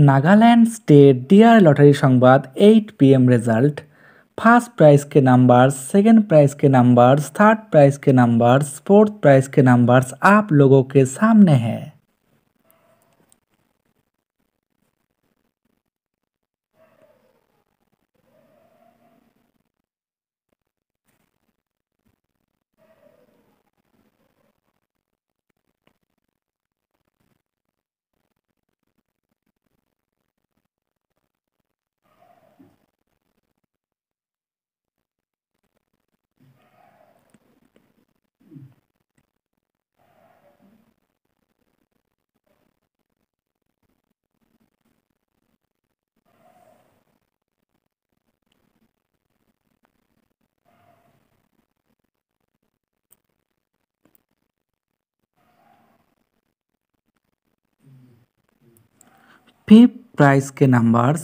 Nagaland state dear lottery Sambad eight P M result first prize के numbers second prize के numbers third prize के numbers fourth prize के numbers आप लोगों के सामने हैं फी प्राइस के नंबर्स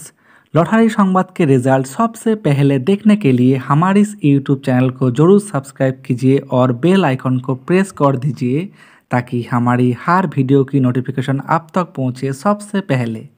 लॉटरी संवाद के रिजल्ट सबसे पहले देखने के लिए हमारे इस यूट्यूब चैनल को जरूर सब्सक्राइब कीजिए और बेल आइकन को प्रेस कर दीजिए ताकि हमारी हर वीडियो की नोटिफिकेशन आप तक पहुंचे सबसे पहले